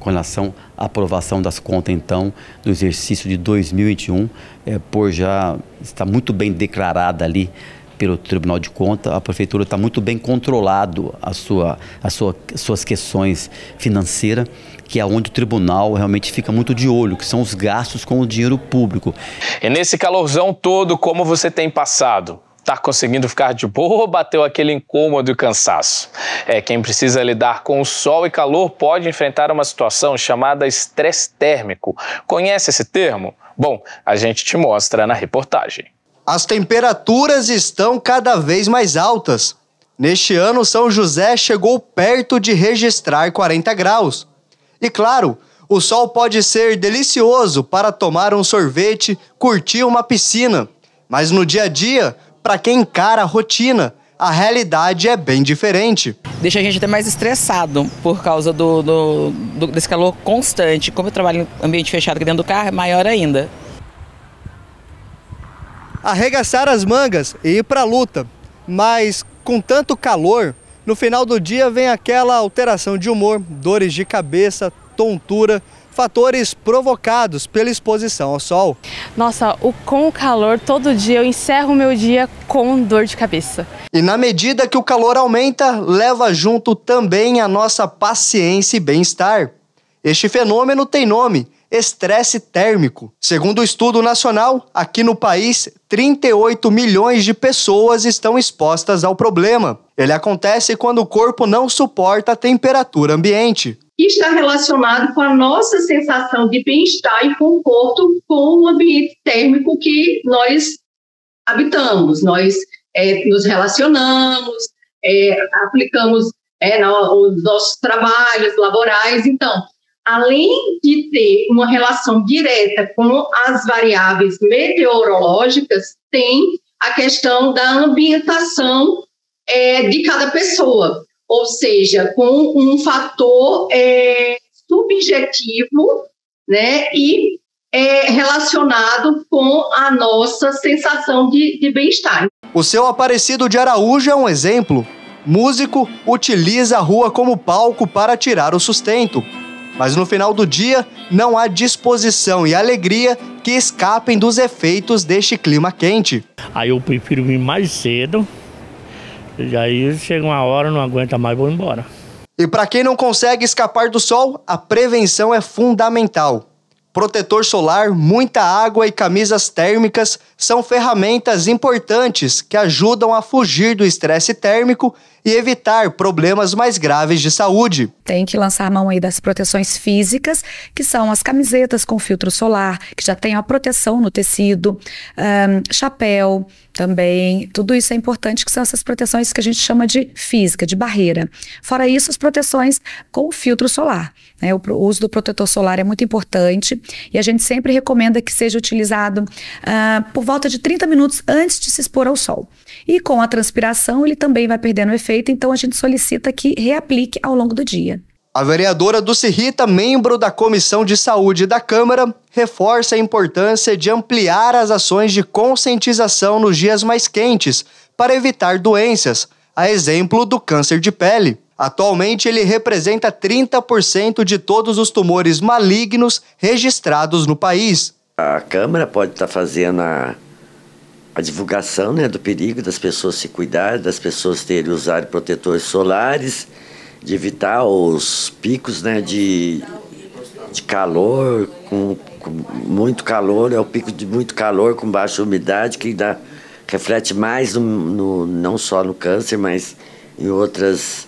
S9: com relação à aprovação das contas, então, do exercício de 2021, é, por já está muito bem declarada ali pelo Tribunal de Contas, a Prefeitura está muito bem controlado a sua, a sua, suas questões financeiras, que é onde o Tribunal realmente fica muito de olho, que são os gastos com o dinheiro público.
S1: E nesse calorzão todo, como você tem passado? está conseguindo ficar de boa ou bateu aquele incômodo e cansaço? É, quem precisa lidar com o sol e calor pode enfrentar uma situação chamada estresse térmico. Conhece esse termo? Bom, a gente te mostra na reportagem.
S13: As temperaturas estão cada vez mais altas. Neste ano, São José chegou perto de registrar 40 graus. E claro, o sol pode ser delicioso para tomar um sorvete, curtir uma piscina. Mas no dia a dia, para quem encara a rotina.
S18: A realidade é bem diferente. Deixa a gente até mais estressado por causa do, do, do desse calor constante. Como eu trabalho em ambiente fechado aqui dentro do carro, é maior ainda.
S13: Arregaçar as mangas e ir para a luta. Mas com tanto calor, no final do dia vem aquela alteração de humor, dores de cabeça, tontura fatores provocados pela exposição ao sol.
S19: Nossa, o, com o calor, todo dia eu encerro o meu dia com dor de cabeça. E
S13: na medida que o calor aumenta, leva junto também a nossa paciência e bem-estar. Este fenômeno tem nome: estresse térmico. Segundo o estudo nacional, aqui no país, 38 milhões de pessoas estão expostas ao problema. Ele acontece quando o corpo não suporta a temperatura ambiente
S19: que está relacionado com a nossa sensação de bem-estar e conforto com o ambiente térmico que nós habitamos, nós é, nos relacionamos, é, aplicamos é, no, os nossos trabalhos laborais. Então, além de ter uma relação direta com as variáveis meteorológicas, tem a questão da ambientação é, de cada pessoa ou seja, com um fator é, subjetivo né, e é, relacionado com a nossa sensação de, de bem-estar. O seu Aparecido de Araújo
S13: é um exemplo. Músico utiliza a rua como palco para tirar o sustento. Mas no final do dia, não há disposição e alegria que escapem dos efeitos deste clima quente. Aí
S1: eu prefiro vir mais cedo,
S12: e aí chega uma hora, não aguenta mais, vou embora.
S13: E para quem não consegue escapar do sol, a prevenção é fundamental. Protetor solar, muita água e camisas térmicas são ferramentas importantes que ajudam a fugir do estresse térmico e evitar problemas mais graves de saúde.
S19: Tem que lançar mão aí das proteções físicas, que são as camisetas com filtro solar, que já tem a proteção no tecido, um, chapéu também. Tudo isso é importante, que são essas proteções que a gente chama de física, de barreira. Fora isso, as proteções com filtro solar. Né? O, o uso do protetor solar é muito importante e a gente sempre recomenda que seja utilizado uh, por volta de 30 minutos antes de se expor ao sol. E com a transpiração, ele também vai perdendo efeito feita, então a gente solicita que reaplique ao longo do dia.
S13: A vereadora Dulce Rita, membro da Comissão de Saúde da Câmara, reforça a importância de ampliar as ações de conscientização nos dias mais quentes para evitar doenças, a exemplo do câncer de pele. Atualmente, ele representa 30% de todos os tumores malignos registrados no país.
S12: A Câmara pode estar fazendo a a divulgação né, do perigo, das pessoas se cuidarem, das pessoas terem usar protetores solares, de evitar os picos né, de, de calor, com, com muito calor, é o pico de muito calor com baixa umidade, que dá, reflete mais no, no, não só no câncer, mas em outras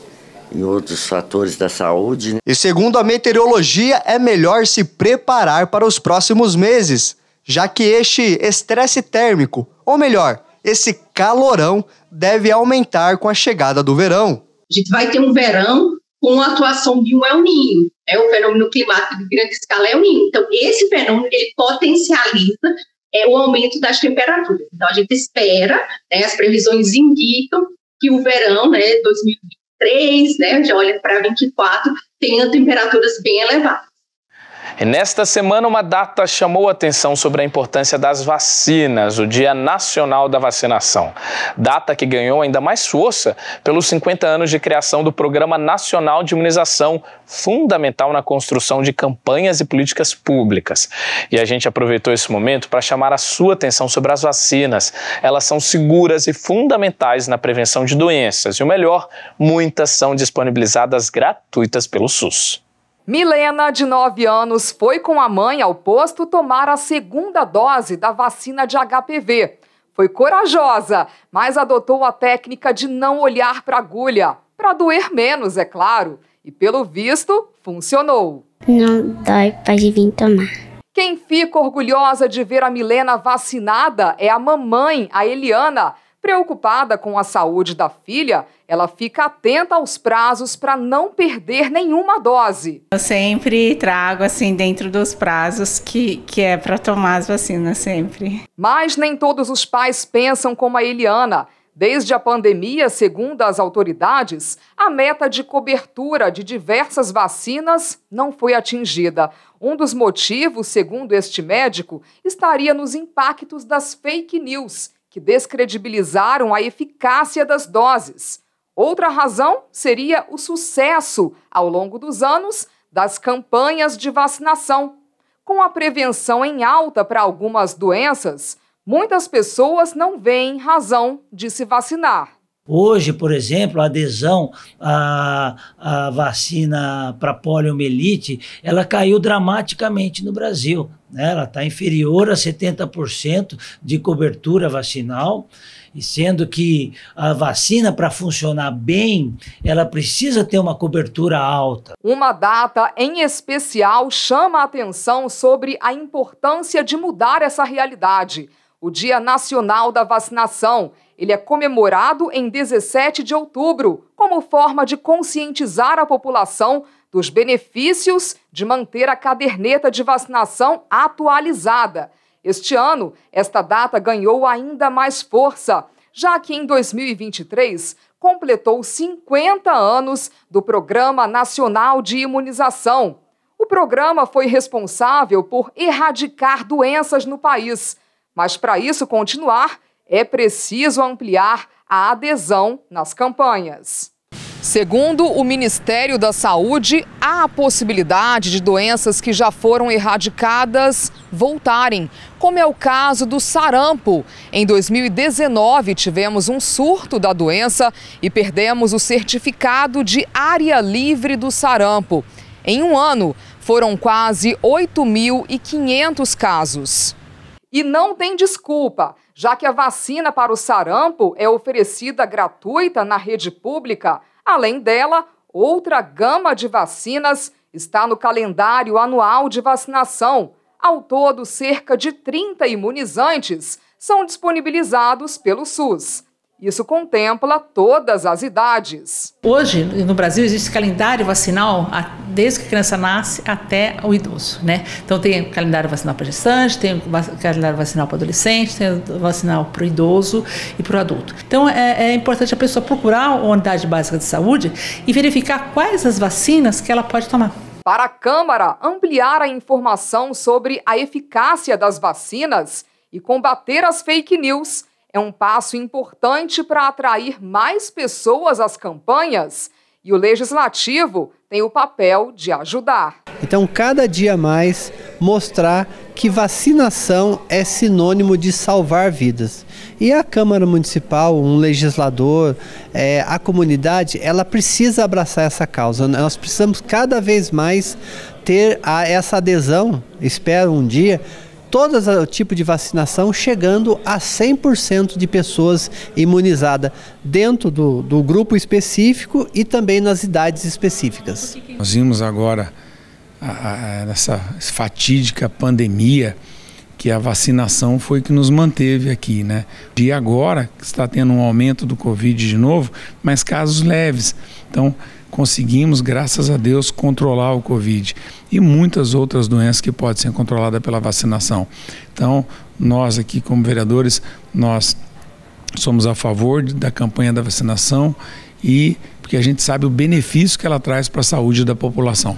S12: em outros fatores da saúde. Né. E segundo
S13: a meteorologia, é melhor se preparar para os próximos meses já que este estresse térmico, ou melhor, esse calorão, deve aumentar com a chegada do verão. A gente vai ter um verão
S19: com a atuação de um El Ninho, é o fenômeno climático de grande escala El Ninho. Então, esse fenômeno ele potencializa é, o aumento das temperaturas. Então, a gente espera, né, as previsões indicam que o verão, né, 2023, né, já olha para 24, tenha temperaturas bem elevadas
S1: nesta semana, uma data chamou a atenção sobre a importância das vacinas, o Dia Nacional da Vacinação. Data que ganhou ainda mais força pelos 50 anos de criação do Programa Nacional de Imunização, fundamental na construção de campanhas e políticas públicas. E a gente aproveitou esse momento para chamar a sua atenção sobre as vacinas. Elas são seguras e fundamentais na prevenção de doenças, e o melhor, muitas são disponibilizadas gratuitas pelo SUS.
S18: Milena, de 9 anos, foi com a mãe ao posto tomar a segunda dose da vacina de HPV. Foi corajosa, mas adotou a técnica de não olhar para a agulha, para doer menos, é claro. E pelo visto, funcionou. Não dói, pode vir tomar. Quem fica orgulhosa de ver a Milena vacinada é a mamãe, a Eliana Preocupada com a saúde da filha, ela fica atenta aos prazos para não perder nenhuma dose.
S19: Eu sempre trago assim dentro dos prazos que, que é para tomar as vacinas sempre.
S18: Mas nem todos os pais pensam como a Eliana. Desde a pandemia, segundo as autoridades, a meta de cobertura de diversas vacinas não foi atingida. Um dos motivos, segundo este médico, estaria nos impactos das fake news que descredibilizaram a eficácia das doses. Outra razão seria o sucesso, ao longo dos anos, das campanhas de vacinação. Com a prevenção em alta para algumas doenças, muitas pessoas não veem razão de se vacinar.
S19: Hoje, por exemplo, a adesão à, à vacina para poliomielite, ela caiu dramaticamente no Brasil. Né? Ela está inferior a
S2: 70% de cobertura vacinal, e sendo que a vacina, para funcionar bem, ela precisa ter uma cobertura alta.
S18: Uma data em especial chama a atenção sobre a importância de mudar essa realidade. O Dia Nacional da Vacinação, ele é comemorado em 17 de outubro, como forma de conscientizar a população dos benefícios de manter a caderneta de vacinação atualizada. Este ano, esta data ganhou ainda mais força, já que em 2023 completou 50 anos do Programa Nacional de Imunização. O programa foi responsável por erradicar doenças no país, mas para isso continuar, é preciso ampliar a adesão nas campanhas. Segundo o Ministério da Saúde, há a possibilidade de doenças que já foram erradicadas voltarem, como é o caso do sarampo. Em 2019, tivemos um surto da doença e perdemos o certificado de área livre do sarampo. Em um ano, foram quase 8.500 casos. E não tem desculpa, já que a vacina para o sarampo é oferecida gratuita na rede pública. Além dela, outra gama de vacinas está no calendário anual de vacinação. Ao todo, cerca de 30 imunizantes são disponibilizados pelo SUS. Isso contempla todas
S19: as idades. Hoje, no Brasil, existe calendário vacinal desde que a criança nasce até o idoso, né? Então tem calendário vacinal para gestante, tem calendário vacinal para adolescente, tem vacinal para o idoso e para o adulto. Então é, é, importante a pessoa procurar a unidade básica de saúde e verificar quais as vacinas que ela pode tomar.
S18: Para a Câmara ampliar a informação sobre a eficácia das vacinas e combater as fake news, é um passo importante para atrair mais pessoas às campanhas e o legislativo tem o papel de ajudar.
S7: Então, cada dia mais mostrar que vacinação é sinônimo de salvar vidas. E a Câmara Municipal, um legislador, é, a comunidade, ela precisa abraçar essa causa. Nós precisamos cada vez mais ter a, essa adesão, espero um dia, todos o tipo de vacinação chegando a 100% de pessoas imunizadas dentro do, do grupo específico e também nas idades específicas.
S6: Nós vimos agora a, a, nessa fatídica pandemia que a vacinação foi que nos manteve aqui, né? E agora está tendo um aumento do Covid de novo, mas casos leves. Então, conseguimos, graças a Deus, controlar o Covid e muitas outras doenças que podem ser controladas pela vacinação. Então, nós aqui como vereadores, nós somos a favor da campanha da vacinação e porque a gente sabe o benefício que ela traz para a saúde da população.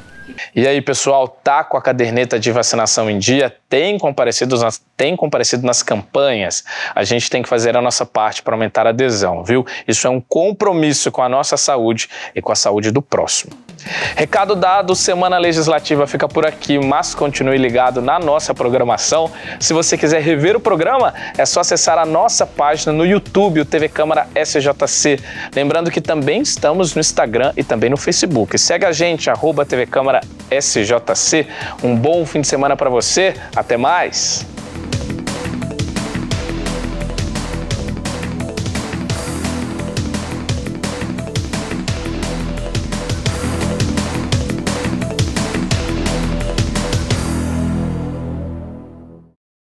S1: E aí, pessoal, tá com a caderneta de vacinação em dia? Tem comparecido nas, tem comparecido nas campanhas? A gente tem que fazer a nossa parte para aumentar a adesão, viu? Isso é um compromisso com a nossa saúde e com a saúde do próximo. Recado dado, Semana Legislativa fica por aqui, mas continue ligado na nossa programação. Se você quiser rever o programa, é só acessar a nossa página no YouTube, o TV Câmara SJC. Lembrando que também estamos no Instagram e também no Facebook. Segue a gente, arroba TV Câmara SJC. Um bom fim de semana para você. Até mais!